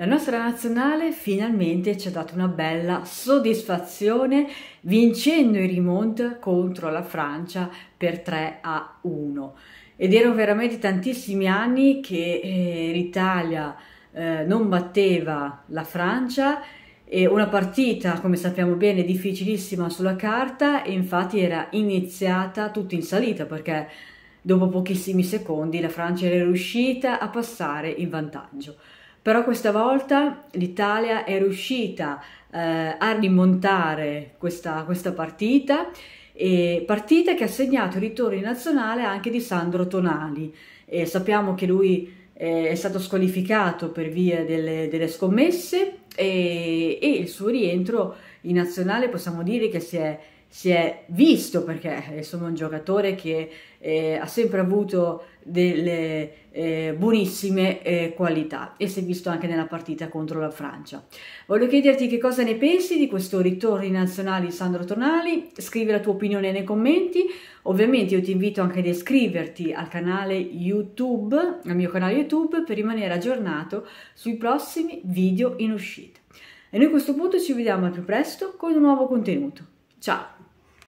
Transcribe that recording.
La nostra nazionale finalmente ci ha dato una bella soddisfazione vincendo il Rimont contro la Francia per 3 a 1 ed erano veramente tantissimi anni che eh, l'Italia eh, non batteva la Francia e una partita come sappiamo bene difficilissima sulla carta e infatti era iniziata tutto in salita perché dopo pochissimi secondi la Francia era riuscita a passare in vantaggio però questa volta l'Italia è riuscita eh, a rimontare questa, questa partita, partita che ha segnato il ritorno in nazionale anche di Sandro Tonali. E sappiamo che lui eh, è stato squalificato per via delle, delle scommesse e, e il suo rientro in nazionale possiamo dire che si è si è visto perché eh, insomma un giocatore che eh, ha sempre avuto delle eh, buonissime eh, qualità e si è visto anche nella partita contro la Francia. Voglio chiederti che cosa ne pensi di questo ritorno in nazionale di Sandro Tonali, scrivi la tua opinione nei commenti, ovviamente io ti invito anche ad iscriverti al canale YouTube, al mio canale YouTube per rimanere aggiornato sui prossimi video in uscita. E noi a questo punto ci vediamo al più presto con un nuovo contenuto. Ciao!